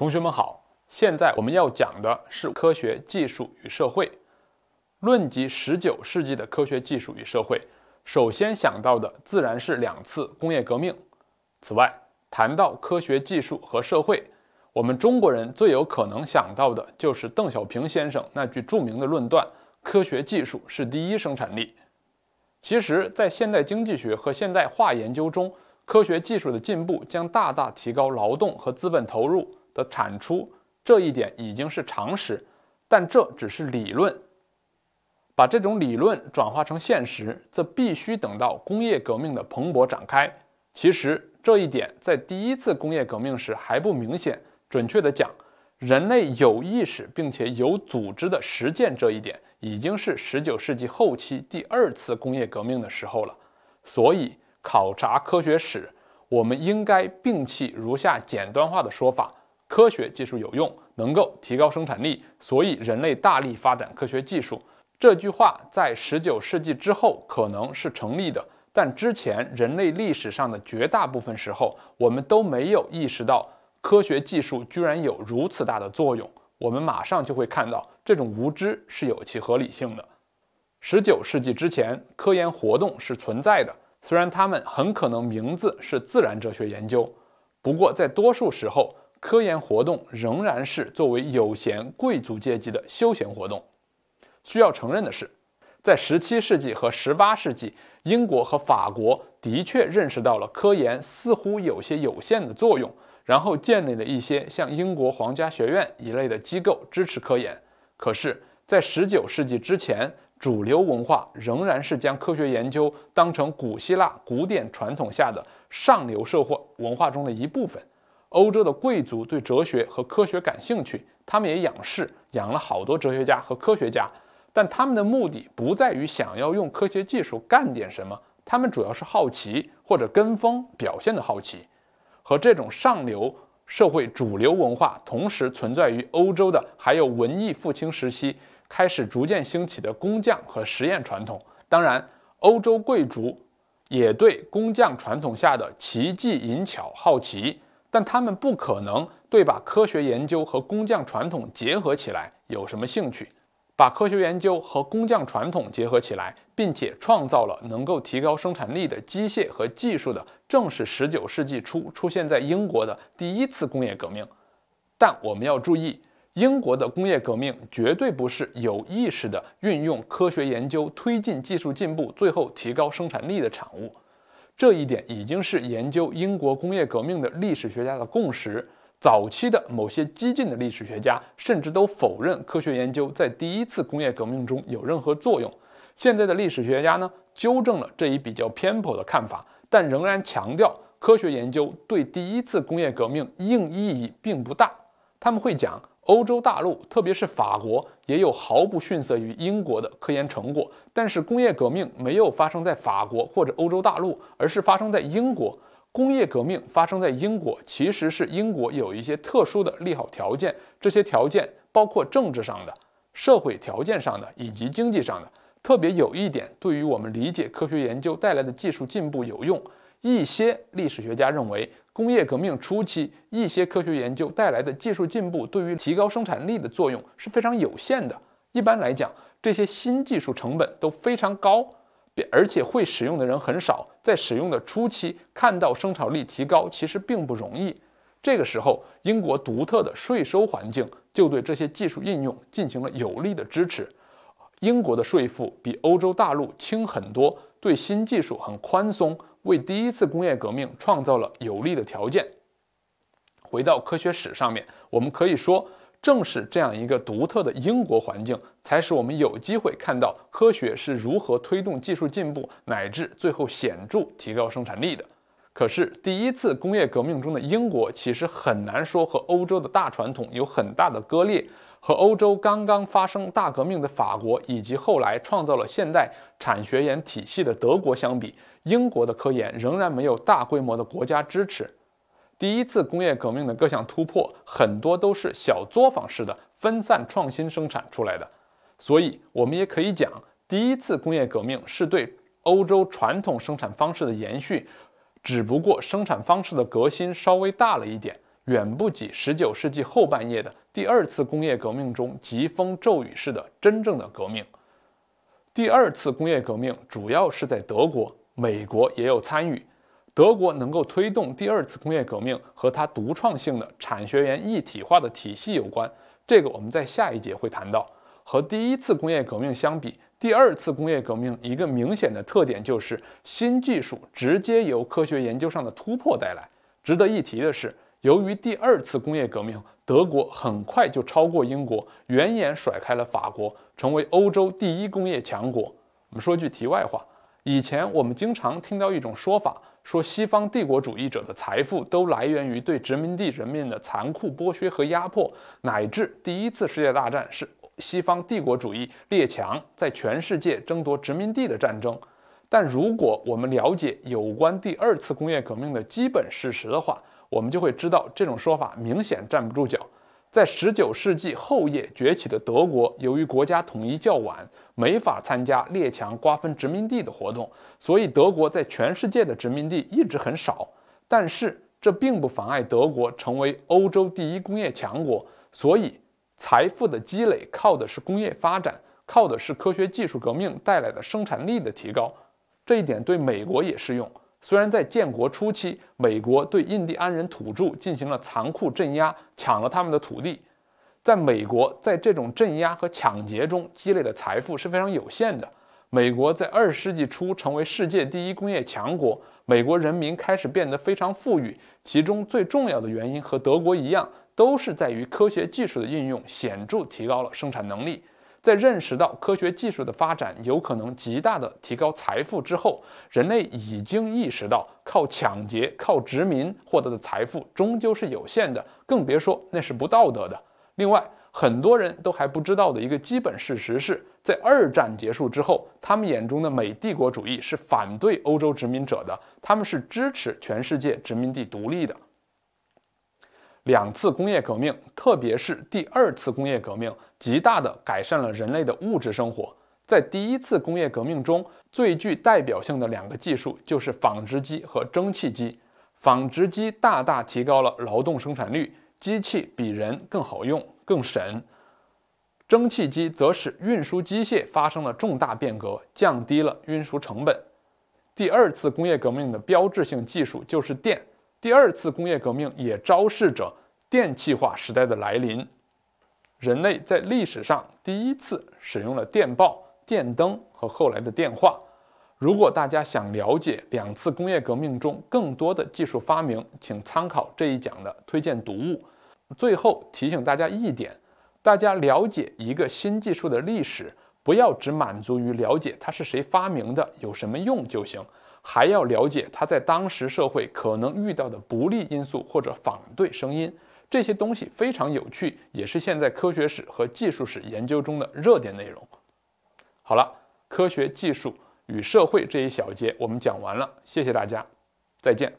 同学们好，现在我们要讲的是科学技术与社会，论及十九世纪的科学技术与社会，首先想到的自然是两次工业革命。此外，谈到科学技术和社会，我们中国人最有可能想到的就是邓小平先生那句著名的论断：科学技术是第一生产力。其实，在现代经济学和现代化研究中，科学技术的进步将大大提高劳动和资本投入。的产出这一点已经是常识，但这只是理论。把这种理论转化成现实，则必须等到工业革命的蓬勃展开。其实这一点在第一次工业革命时还不明显。准确地讲，人类有意识并且有组织地实践这一点，已经是十九世纪后期第二次工业革命的时候了。所以，考察科学史，我们应该摒弃如下简短化的说法。科学技术有用，能够提高生产力，所以人类大力发展科学技术。这句话在十九世纪之后可能是成立的，但之前人类历史上的绝大部分时候，我们都没有意识到科学技术居然有如此大的作用。我们马上就会看到，这种无知是有其合理性的。十九世纪之前，科研活动是存在的，虽然他们很可能名字是自然哲学研究，不过在多数时候。科研活动仍然是作为有闲贵族阶级的休闲活动。需要承认的是，在17世纪和18世纪，英国和法国的确认识到了科研似乎有些有限的作用，然后建立了一些像英国皇家学院一类的机构支持科研。可是，在19世纪之前，主流文化仍然是将科学研究当成古希腊古典传统下的上流社会文化中的一部分。欧洲的贵族对哲学和科学感兴趣，他们也仰视，养了好多哲学家和科学家。但他们的目的不在于想要用科学技术干点什么，他们主要是好奇或者跟风表现的好奇。和这种上流社会主流文化同时存在于欧洲的，还有文艺复兴时期开始逐渐兴起的工匠和实验传统。当然，欧洲贵族也对工匠传统下的奇技淫巧好奇。但他们不可能对把科学研究和工匠传统结合起来有什么兴趣。把科学研究和工匠传统结合起来，并且创造了能够提高生产力的机械和技术的，正是十九世纪初出现在英国的第一次工业革命。但我们要注意，英国的工业革命绝对不是有意识地运用科学研究推进技术进步，最后提高生产力的产物。这一点已经是研究英国工业革命的历史学家的共识。早期的某些激进的历史学家甚至都否认科学研究在第一次工业革命中有任何作用。现在的历史学家呢，纠正了这一比较偏颇的看法，但仍然强调科学研究对第一次工业革命硬意义并不大。他们会讲。欧洲大陆，特别是法国，也有毫不逊色于英国的科研成果。但是，工业革命没有发生在法国或者欧洲大陆，而是发生在英国。工业革命发生在英国，其实是英国有一些特殊的利好条件。这些条件包括政治上的、社会条件上的，以及经济上的。特别有一点，对于我们理解科学研究带来的技术进步有用。一些历史学家认为。工业革命初期，一些科学研究带来的技术进步对于提高生产力的作用是非常有限的。一般来讲，这些新技术成本都非常高，而且会使用的人很少。在使用的初期，看到生产力提高其实并不容易。这个时候，英国独特的税收环境就对这些技术应用进行了有力的支持。英国的税负比欧洲大陆轻很多，对新技术很宽松。为第一次工业革命创造了有利的条件。回到科学史上面，我们可以说，正是这样一个独特的英国环境，才使我们有机会看到科学是如何推动技术进步，乃至最后显著提高生产力的。可是，第一次工业革命中的英国，其实很难说和欧洲的大传统有很大的割裂。和欧洲刚刚发生大革命的法国，以及后来创造了现代产学研体系的德国相比，英国的科研仍然没有大规模的国家支持。第一次工业革命的各项突破，很多都是小作坊式的分散创新生产出来的，所以我们也可以讲，第一次工业革命是对欧洲传统生产方式的延续，只不过生产方式的革新稍微大了一点。远不及十九世纪后半叶的第二次工业革命中疾风骤雨式的真正的革命。第二次工业革命主要是在德国，美国也有参与。德国能够推动第二次工业革命和它独创性的产学研一体化的体系有关，这个我们在下一节会谈到。和第一次工业革命相比，第二次工业革命一个明显的特点就是新技术直接由科学研究上的突破带来。值得一提的是。由于第二次工业革命，德国很快就超过英国，远远甩开了法国，成为欧洲第一工业强国。我们说句题外话，以前我们经常听到一种说法，说西方帝国主义者的财富都来源于对殖民地人民的残酷剥削和压迫，乃至第一次世界大战是西方帝国主义列强在全世界争夺殖民地的战争。但如果我们了解有关第二次工业革命的基本事实的话，我们就会知道这种说法明显站不住脚。在十九世纪后叶崛起的德国，由于国家统一较晚，没法参加列强瓜分殖民地的活动，所以德国在全世界的殖民地一直很少。但是这并不妨碍德国成为欧洲第一工业强国。所以财富的积累靠的是工业发展，靠的是科学技术革命带来的生产力的提高。这一点对美国也适用。虽然在建国初期，美国对印第安人土著进行了残酷镇压，抢了他们的土地，在美国，在这种镇压和抢劫中积累的财富是非常有限的。美国在二十世纪初成为世界第一工业强国，美国人民开始变得非常富裕，其中最重要的原因和德国一样，都是在于科学技术的应用显著提高了生产能力。在认识到科学技术的发展有可能极大地提高财富之后，人类已经意识到靠抢劫、靠殖民获得的财富终究是有限的，更别说那是不道德的。另外，很多人都还不知道的一个基本事实是，在二战结束之后，他们眼中的美帝国主义是反对欧洲殖民者的，他们是支持全世界殖民地独立的。两次工业革命，特别是第二次工业革命，极大地改善了人类的物质生活。在第一次工业革命中，最具代表性的两个技术就是纺织机和蒸汽机。纺织机大大提高了劳动生产率，机器比人更好用、更省。蒸汽机则使运输机械发生了重大变革，降低了运输成本。第二次工业革命的标志性技术就是电。第二次工业革命也昭示着电气化时代的来临。人类在历史上第一次使用了电报、电灯和后来的电话。如果大家想了解两次工业革命中更多的技术发明，请参考这一讲的推荐读物。最后提醒大家一点：大家了解一个新技术的历史，不要只满足于了解它是谁发明的、有什么用就行。还要了解他在当时社会可能遇到的不利因素或者反对声音，这些东西非常有趣，也是现在科学史和技术史研究中的热点内容。好了，科学技术与社会这一小节我们讲完了，谢谢大家，再见。